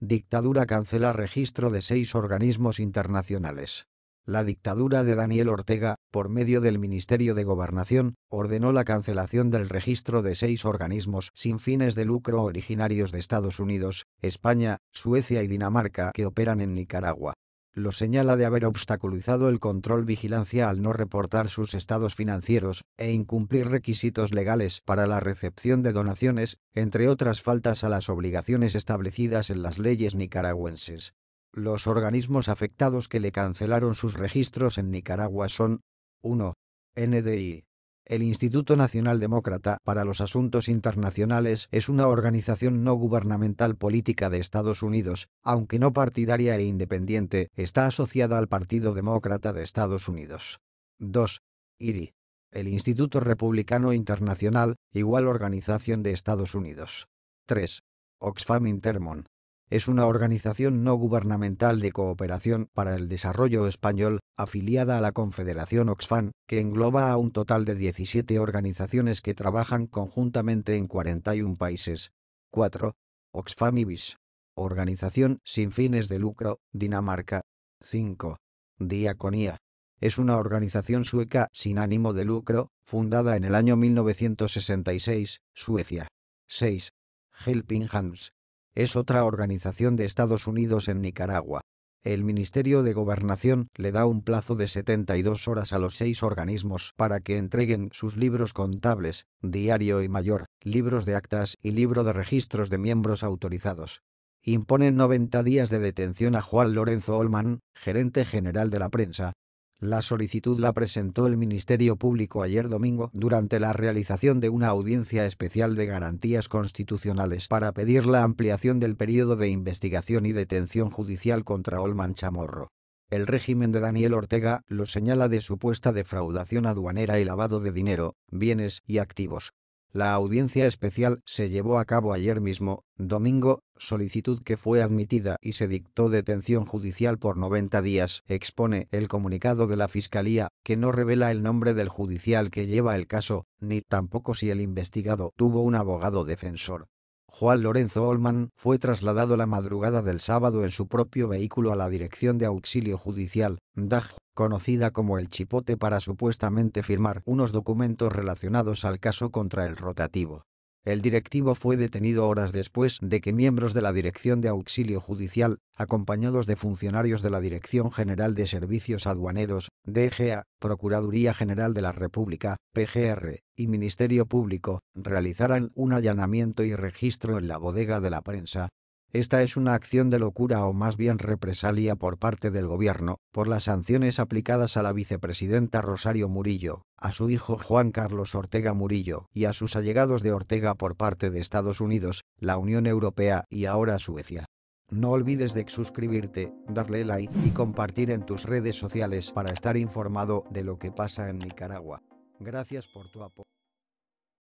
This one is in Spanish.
Dictadura cancela registro de seis organismos internacionales. La dictadura de Daniel Ortega, por medio del Ministerio de Gobernación, ordenó la cancelación del registro de seis organismos sin fines de lucro originarios de Estados Unidos, España, Suecia y Dinamarca que operan en Nicaragua lo señala de haber obstaculizado el control vigilancia al no reportar sus estados financieros e incumplir requisitos legales para la recepción de donaciones, entre otras faltas a las obligaciones establecidas en las leyes nicaragüenses. Los organismos afectados que le cancelaron sus registros en Nicaragua son 1. NDI el Instituto Nacional Demócrata para los Asuntos Internacionales es una organización no gubernamental política de Estados Unidos, aunque no partidaria e independiente, está asociada al Partido Demócrata de Estados Unidos. 2. IRI. El Instituto Republicano Internacional, igual organización de Estados Unidos. 3. Oxfam Intermon es una organización no gubernamental de cooperación para el desarrollo español, afiliada a la Confederación Oxfam, que engloba a un total de 17 organizaciones que trabajan conjuntamente en 41 países. 4. Oxfam IBIS. Organización sin fines de lucro, Dinamarca. 5. Diaconía. Es una organización sueca sin ánimo de lucro, fundada en el año 1966, Suecia. 6. Helping Hands es otra organización de Estados Unidos en Nicaragua. El Ministerio de Gobernación le da un plazo de 72 horas a los seis organismos para que entreguen sus libros contables, diario y mayor, libros de actas y libro de registros de miembros autorizados. Imponen 90 días de detención a Juan Lorenzo Olman, gerente general de la prensa, la solicitud la presentó el Ministerio Público ayer domingo durante la realización de una audiencia especial de garantías constitucionales para pedir la ampliación del periodo de investigación y detención judicial contra Olman Chamorro. El régimen de Daniel Ortega lo señala de supuesta defraudación aduanera y lavado de dinero, bienes y activos. La audiencia especial se llevó a cabo ayer mismo, domingo, solicitud que fue admitida y se dictó detención judicial por 90 días, expone el comunicado de la Fiscalía, que no revela el nombre del judicial que lleva el caso, ni tampoco si el investigado tuvo un abogado defensor. Juan Lorenzo Olman fue trasladado la madrugada del sábado en su propio vehículo a la Dirección de Auxilio Judicial, DAJ, conocida como el Chipote para supuestamente firmar unos documentos relacionados al caso contra el rotativo. El directivo fue detenido horas después de que miembros de la Dirección de Auxilio Judicial, acompañados de funcionarios de la Dirección General de Servicios Aduaneros, DGA, Procuraduría General de la República, PGR, y Ministerio Público, realizaran un allanamiento y registro en la bodega de la prensa, esta es una acción de locura o más bien represalia por parte del gobierno por las sanciones aplicadas a la vicepresidenta Rosario Murillo, a su hijo Juan Carlos Ortega Murillo y a sus allegados de Ortega por parte de Estados Unidos, la Unión Europea y ahora Suecia. No olvides de suscribirte, darle like y compartir en tus redes sociales para estar informado de lo que pasa en Nicaragua. Gracias por tu apoyo.